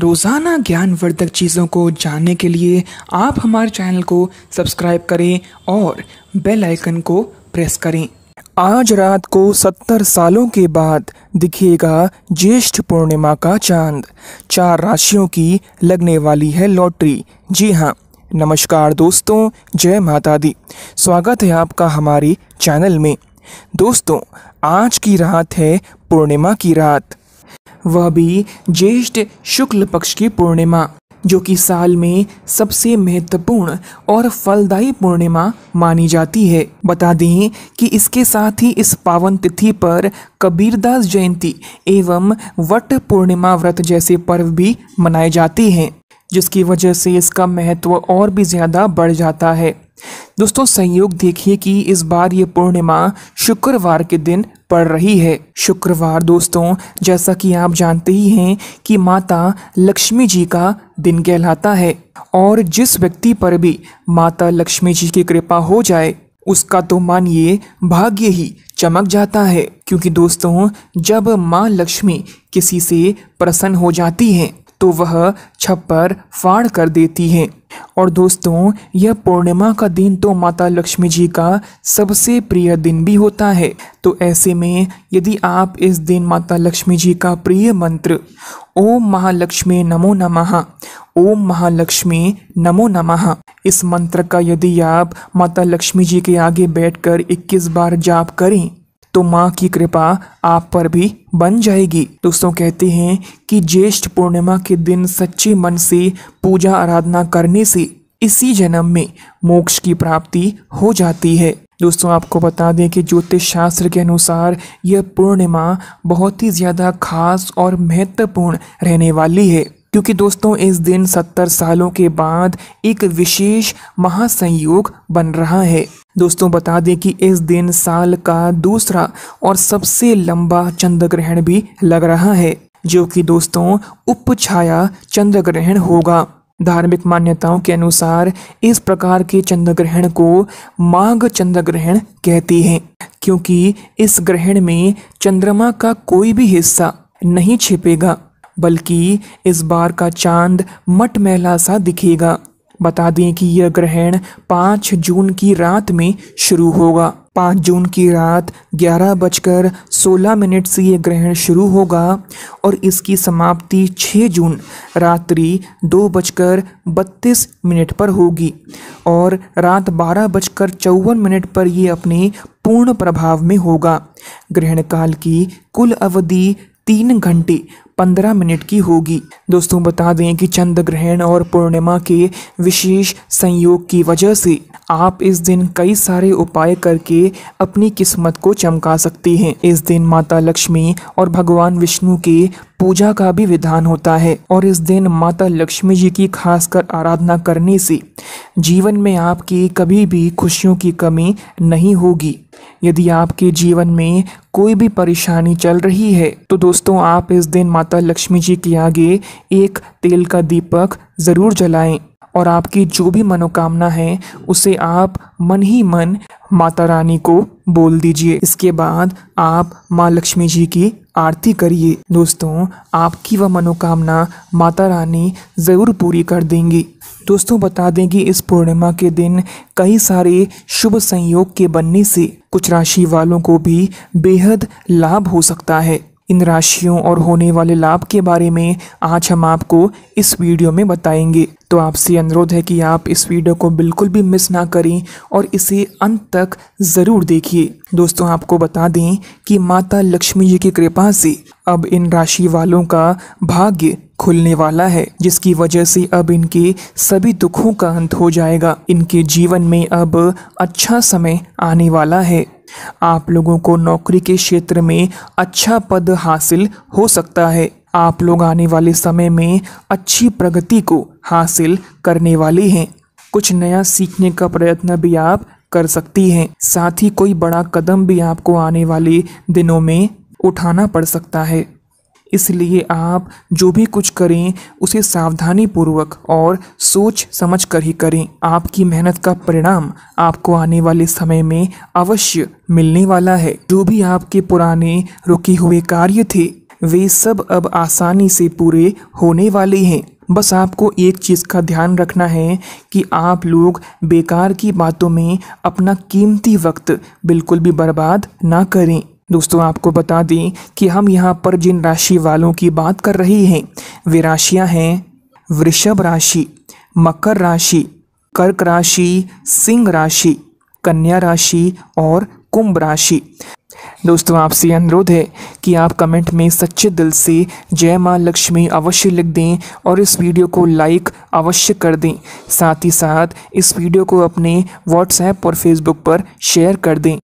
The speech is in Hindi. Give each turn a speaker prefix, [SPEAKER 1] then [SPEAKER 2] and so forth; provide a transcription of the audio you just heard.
[SPEAKER 1] रोज़ाना ज्ञानवर्धक चीज़ों को जानने के लिए आप हमारे चैनल को सब्सक्राइब करें और बेल आइकन को प्रेस करें आज रात को सत्तर सालों के बाद दिखेगा ज्येष्ठ पूर्णिमा का चांद चार राशियों की लगने वाली है लॉटरी जी हाँ नमस्कार दोस्तों जय माता दी स्वागत है आपका हमारे चैनल में दोस्तों आज की रात है पूर्णिमा की रात वह भी ज्येष्ठ शुक्ल पक्ष की पूर्णिमा जो कि साल में सबसे महत्वपूर्ण और फलदायी पूर्णिमा मानी जाती है बता दें कि इसके साथ ही इस पावन तिथि पर कबीरदास जयंती एवं वट पूर्णिमा व्रत जैसे पर्व भी मनाए जाते हैं जिसकी वजह से इसका महत्व और भी ज़्यादा बढ़ जाता है दोस्तों संयोग देखिए कि इस बार ये पूर्णिमा शुक्रवार के दिन पड़ रही है शुक्रवार दोस्तों जैसा कि आप जानते ही हैं कि माता लक्ष्मी जी का दिन कहलाता है और जिस व्यक्ति पर भी माता लक्ष्मी जी की कृपा हो जाए उसका तो मानिए भाग्य ही चमक जाता है क्योंकि दोस्तों जब माँ लक्ष्मी किसी से प्रसन्न हो जाती हैं तो वह छप्पर फाड़ कर देती है और दोस्तों यह पूर्णिमा का दिन तो माता लक्ष्मी जी का सबसे प्रिय दिन भी होता है तो ऐसे में यदि आप इस दिन माता लक्ष्मी जी का प्रिय मंत्र ओम महालक्ष्मी नमो नमः ओम महालक्ष्मी नमो नमः इस मंत्र का यदि आप माता लक्ष्मी जी के आगे बैठकर 21 बार जाप करें तो माँ की कृपा आप पर भी बन जाएगी दोस्तों कहते हैं कि ज्येष्ठ पूर्णिमा के दिन सच्चे मन से पूजा आराधना करने से इसी जन्म में मोक्ष की प्राप्ति हो जाती है दोस्तों आपको बता दें कि ज्योतिष शास्त्र के अनुसार यह पूर्णिमा बहुत ही ज़्यादा खास और महत्वपूर्ण रहने वाली है क्योंकि दोस्तों इस दिन सत्तर सालों के बाद एक विशेष महासंयोग बन रहा है दोस्तों बता दें कि इस दिन साल का दूसरा और सबसे लंबा चंद्र ग्रहण भी लग रहा है जो कि दोस्तों उप छाया चंद्र ग्रहण होगा धार्मिक मान्यताओं के अनुसार इस प्रकार के चंद्र ग्रहण को माघ चंद्र ग्रहण कहती हैं क्योंकि इस ग्रहण में चंद्रमा का कोई भी हिस्सा नहीं छिपेगा बल्कि इस बार का चांद मटमैला सा दिखेगा बता दें कि यह ग्रहण 5 जून की रात में शुरू होगा 5 जून की रात ग्यारह बजकर सोलह मिनट से यह ग्रहण शुरू होगा और इसकी समाप्ति 6 जून रात्रि दो बजकर बत्तीस मिनट पर होगी और रात बारह बजकर चौवन मिनट पर यह अपने पूर्ण प्रभाव में होगा ग्रहण काल की कुल अवधि तीन घंटे पंद्रह मिनट की होगी दोस्तों बता दें कि चंद्र ग्रहण और पूर्णिमा के विशेष संयोग की वजह से आप इस दिन कई सारे उपाय करके अपनी किस्मत को चमका सकती हैं इस दिन माता लक्ष्मी और भगवान विष्णु के पूजा का भी विधान होता है और इस दिन माता लक्ष्मी जी की खासकर आराधना करने से जीवन में आपकी कभी भी खुशियों की कमी नहीं होगी यदि आपके जीवन में कोई भी परेशानी चल रही है तो दोस्तों आप इस दिन माता माता लक्ष्मी जी के आगे एक तेल का दीपक ज़रूर जलाएं और आपकी जो भी मनोकामना है उसे आप मन ही मन माता रानी को बोल दीजिए इसके बाद आप माँ लक्ष्मी जी की आरती करिए दोस्तों आपकी वह मनोकामना माता रानी ज़रूर पूरी कर देंगी दोस्तों बता दें कि इस पूर्णिमा के दिन कई सारे शुभ संयोग के बनने से कुछ राशि वालों को भी बेहद लाभ हो सकता है इन राशियों और होने वाले लाभ के बारे में आज हम आपको इस वीडियो में बताएंगे तो आपसे अनुरोध है कि आप इस वीडियो को बिल्कुल भी मिस ना करें और इसे अंत तक ज़रूर देखिए दोस्तों आपको बता दें कि माता लक्ष्मी जी की कृपा से अब इन राशि वालों का भाग्य खुलने वाला है जिसकी वजह से अब इनके सभी दुखों का अंत हो जाएगा इनके जीवन में अब अच्छा समय आने वाला है आप लोगों को नौकरी के क्षेत्र में अच्छा पद हासिल हो सकता है आप लोग आने वाले समय में अच्छी प्रगति को हासिल करने वाले हैं कुछ नया सीखने का प्रयत्न भी आप कर सकती हैं साथ ही कोई बड़ा कदम भी आपको आने वाले दिनों में उठाना पड़ सकता है इसलिए आप जो भी कुछ करें उसे सावधानी पूर्वक और सोच समझ कर ही करें आपकी मेहनत का परिणाम आपको आने वाले समय में अवश्य मिलने वाला है जो भी आपके पुराने रुके हुए कार्य थे वे सब अब आसानी से पूरे होने वाले हैं बस आपको एक चीज़ का ध्यान रखना है कि आप लोग बेकार की बातों में अपना कीमती वक्त बिल्कुल भी बर्बाद ना करें दोस्तों आपको बता दें कि हम यहाँ पर जिन राशि वालों की बात कर रहे हैं वे राशियाँ हैं वृषभ राशि मकर राशि कर्क राशि सिंह राशि कन्या राशि और कुंभ राशि दोस्तों आपसे अनुरोध है कि आप कमेंट में सच्चे दिल से जय माँ लक्ष्मी अवश्य लिख दें और इस वीडियो को लाइक अवश्य कर दें साथ ही साथ इस वीडियो को अपने व्हाट्सएप और फेसबुक पर शेयर कर दें